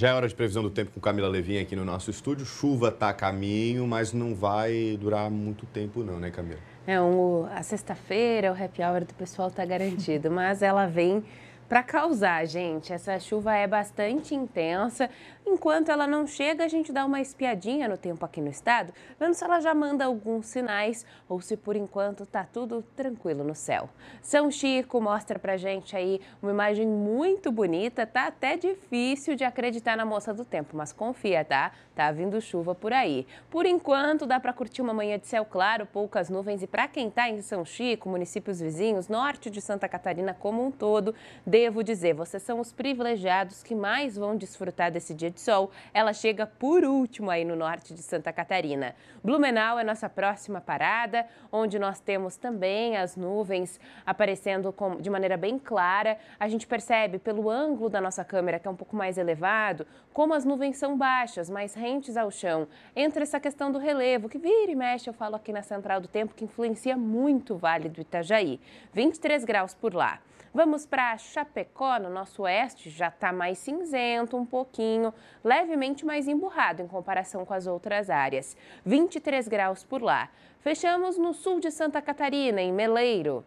Já é hora de previsão do tempo com Camila Levin aqui no nosso estúdio. Chuva está a caminho, mas não vai durar muito tempo não, né, Camila? É, um, a sexta-feira, o happy hour do pessoal está garantido, mas ela vem para causar, gente. Essa chuva é bastante intensa. Enquanto ela não chega, a gente dá uma espiadinha no tempo aqui no estado, vendo se ela já manda alguns sinais ou se por enquanto tá tudo tranquilo no céu. São Chico mostra pra gente aí uma imagem muito bonita, tá até difícil de acreditar na moça do tempo, mas confia, tá? Tá vindo chuva por aí. Por enquanto, dá para curtir uma manhã de céu claro, poucas nuvens e para quem tá em São Chico, municípios vizinhos, norte de Santa Catarina como um todo, de devo dizer, vocês são os privilegiados que mais vão desfrutar desse dia de sol. Ela chega por último aí no norte de Santa Catarina. Blumenau é nossa próxima parada, onde nós temos também as nuvens aparecendo com, de maneira bem clara. A gente percebe pelo ângulo da nossa câmera, que é um pouco mais elevado, como as nuvens são baixas, mais rentes ao chão. Entra essa questão do relevo, que vira e mexe, eu falo aqui na Central do Tempo, que influencia muito o Vale do Itajaí. 23 graus por lá. Vamos para Chapecó, no nosso oeste, já está mais cinzento um pouquinho, levemente mais emburrado em comparação com as outras áreas. 23 graus por lá. Fechamos no sul de Santa Catarina, em Meleiro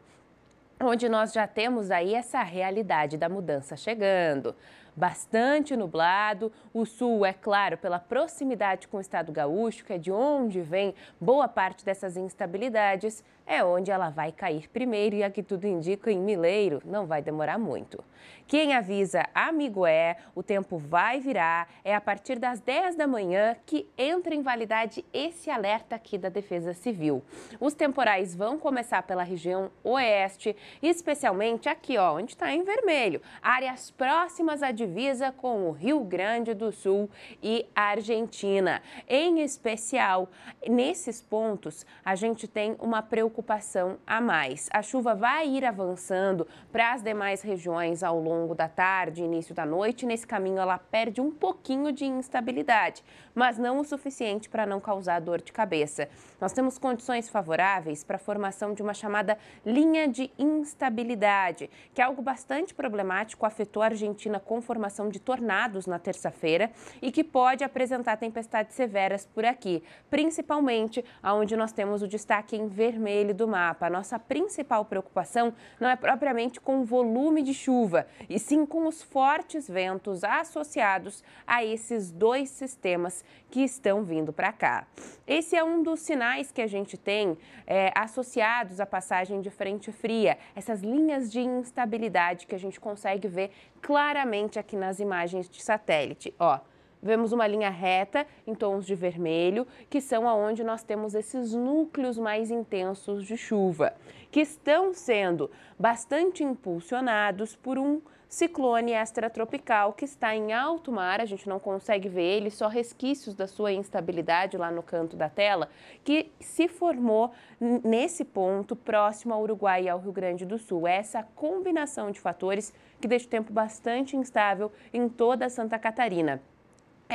onde nós já temos aí essa realidade da mudança chegando bastante nublado. O sul, é claro, pela proximidade com o estado gaúcho, que é de onde vem boa parte dessas instabilidades, é onde ela vai cair primeiro e aqui tudo indica em Mileiro, não vai demorar muito. Quem avisa amigo é, o tempo vai virar, é a partir das 10 da manhã que entra em validade esse alerta aqui da Defesa Civil. Os temporais vão começar pela região oeste, especialmente aqui, ó, onde está em vermelho, áreas próximas a divisa com o Rio Grande do Sul e Argentina. Em especial, nesses pontos, a gente tem uma preocupação a mais. A chuva vai ir avançando para as demais regiões ao longo da tarde, início da noite. Nesse caminho, ela perde um pouquinho de instabilidade, mas não o suficiente para não causar dor de cabeça. Nós temos condições favoráveis para a formação de uma chamada linha de instabilidade, que é algo bastante problemático, afetou a Argentina com formação de tornados na terça-feira e que pode apresentar tempestades severas por aqui, principalmente aonde nós temos o destaque em vermelho do mapa. A nossa principal preocupação não é propriamente com o volume de chuva, e sim com os fortes ventos associados a esses dois sistemas que estão vindo para cá. Esse é um dos sinais que a gente tem é, associados à passagem de frente fria, essas linhas de instabilidade que a gente consegue ver claramente aqui nas imagens de satélite. Ó, Vemos uma linha reta em tons de vermelho, que são aonde nós temos esses núcleos mais intensos de chuva, que estão sendo bastante impulsionados por um ciclone extratropical que está em alto mar, a gente não consegue ver ele, só resquícios da sua instabilidade lá no canto da tela, que se formou nesse ponto próximo ao Uruguai e ao Rio Grande do Sul. É essa combinação de fatores que deixa o tempo bastante instável em toda Santa Catarina.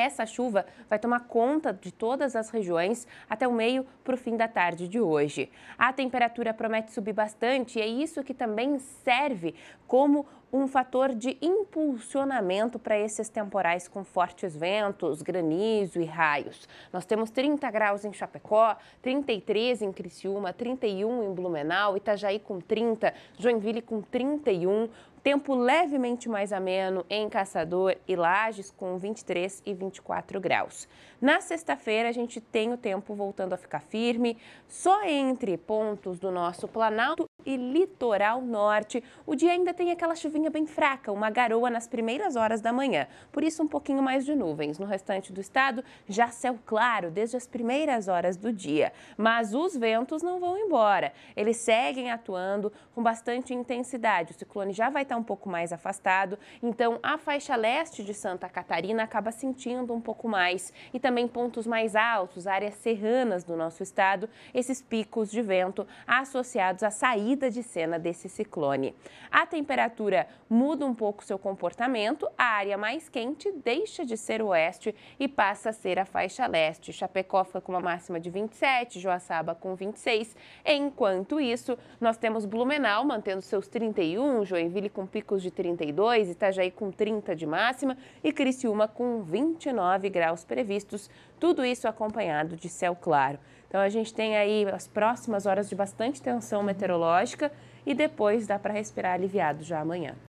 Essa chuva vai tomar conta de todas as regiões até o meio para o fim da tarde de hoje. A temperatura promete subir bastante e é isso que também serve como um fator de impulsionamento para esses temporais com fortes ventos, granizo e raios. Nós temos 30 graus em Chapecó, 33 em Criciúma, 31 em Blumenau, Itajaí com 30, Joinville com 31, tempo levemente mais ameno em Caçador e Lages, com 23 e 24 graus. Na sexta-feira, a gente tem o tempo voltando a ficar firme, só entre pontos do nosso Planalto e litoral norte. O dia ainda tem aquela chuvinha bem fraca, uma garoa nas primeiras horas da manhã. Por isso, um pouquinho mais de nuvens. No restante do estado, já céu claro desde as primeiras horas do dia. Mas os ventos não vão embora. Eles seguem atuando com bastante intensidade. O ciclone já vai estar um pouco mais afastado, então a faixa leste de Santa Catarina acaba sentindo um pouco mais. E também pontos mais altos, áreas serranas do nosso estado, esses picos de vento associados à saída saída de cena desse ciclone. A temperatura muda um pouco seu comportamento, a área mais quente deixa de ser oeste e passa a ser a faixa leste. Chapecó fica com uma máxima de 27, Joaçaba com 26. Enquanto isso, nós temos Blumenau mantendo seus 31, Joinville com picos de 32, Itajaí com 30 de máxima e Criciúma com 29 graus previstos. Tudo isso acompanhado de céu claro. Então a gente tem aí as próximas horas de bastante tensão meteorológica e depois dá para respirar aliviado já amanhã.